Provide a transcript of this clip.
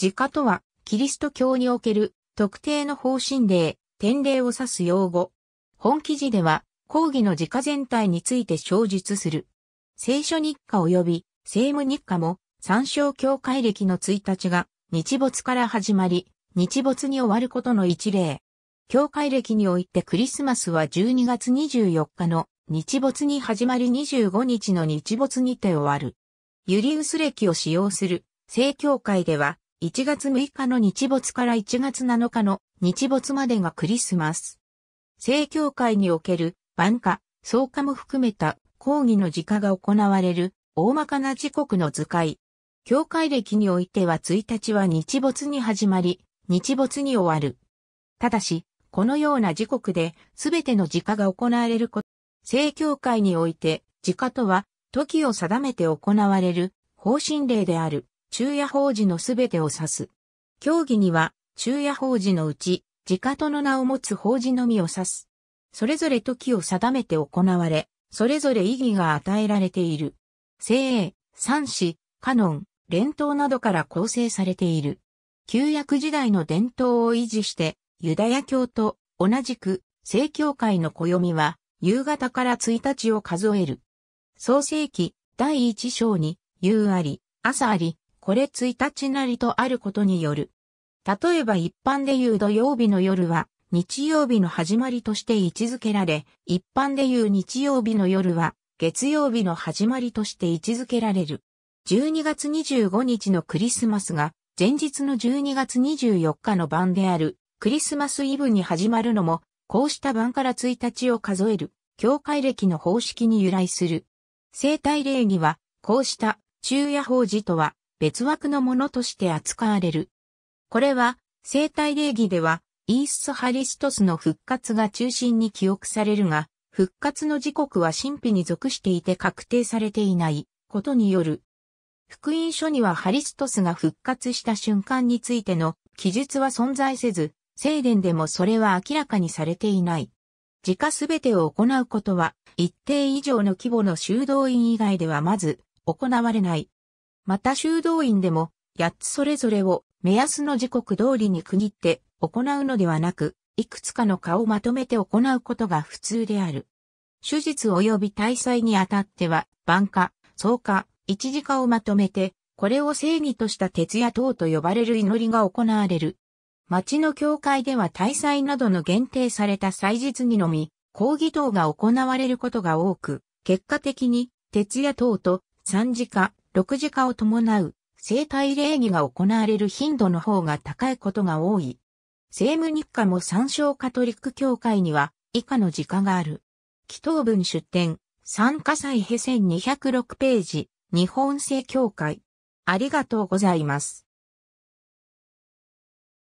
自家とは、キリスト教における特定の方針例、典礼を指す用語。本記事では、講義の自家全体について詳述する。聖書日課及び聖務日課も、参照教会歴の1日が日没から始まり、日没に終わることの一例。教会歴においてクリスマスは12月24日の日没に始まり25日の日没にて終わる。ユリウス歴を使用する聖教会では1月6日の日没から1月7日の日没までがクリスマス。正教会における晩夏、草加も含めた講義の時間が行われる大まかな時刻の図解。教会歴においては1日は日没に始まり、日没に終わる。ただし、このような時刻で全ての時価が行われること。正教会において時価とは時を定めて行われる方針例である。昼夜法事のすべてを指す。教義には、昼夜法事のうち、自家との名を持つ法事のみを指す。それぞれ時を定めて行われ、それぞれ意義が与えられている。聖英、三子、カノン、連統などから構成されている。旧約時代の伝統を維持して、ユダヤ教と同じく聖教会の暦は夕方から1日を数える。創世記第1章に夕あり、朝あり、これ1日なりとあることによる。例えば一般でいう土曜日の夜は、日曜日の始まりとして位置づけられ、一般でいう日曜日の夜は、月曜日の始まりとして位置づけられる。12月25日のクリスマスが、前日の12月24日の晩である、クリスマスイブに始まるのも、こうした晩から1日を数える、教会歴の方式に由来する。生体礼儀は、こうした、昼夜法事とは、別枠のものとして扱われる。これは、生体礼儀では、イースハリストスの復活が中心に記憶されるが、復活の時刻は神秘に属していて確定されていないことによる。福音書にはハリストスが復活した瞬間についての記述は存在せず、聖殿でもそれは明らかにされていない。自家すべてを行うことは、一定以上の規模の修道院以外ではまず行われない。また修道院でも、8つそれぞれを目安の時刻通りに区切って行うのではなく、いくつかの科をまとめて行うことが普通である。手術及び大祭にあたっては、晩化、草化、一時化をまとめて、これを正義とした徹夜等と呼ばれる祈りが行われる。町の教会では大祭などの限定された祭日にのみ、講義等が行われることが多く、結果的に、徹夜等と、三次化、6時化を伴う生体礼儀が行われる頻度の方が高いことが多い。政務日課も参照カトリック教会には以下の時間がある。祈祷文出典、参加祭へ1206ページ、日本正教会。ありがとうございます。